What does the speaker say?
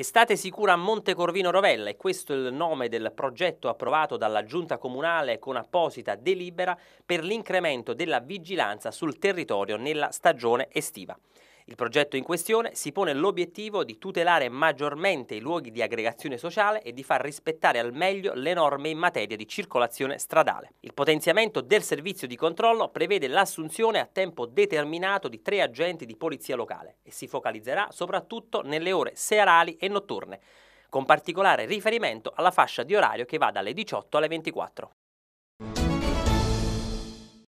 Estate sicura a Monte Corvino Rovella e questo è il nome del progetto approvato dalla Giunta Comunale con apposita delibera per l'incremento della vigilanza sul territorio nella stagione estiva. Il progetto in questione si pone l'obiettivo di tutelare maggiormente i luoghi di aggregazione sociale e di far rispettare al meglio le norme in materia di circolazione stradale. Il potenziamento del servizio di controllo prevede l'assunzione a tempo determinato di tre agenti di polizia locale e si focalizzerà soprattutto nelle ore serali e notturne, con particolare riferimento alla fascia di orario che va dalle 18 alle 24.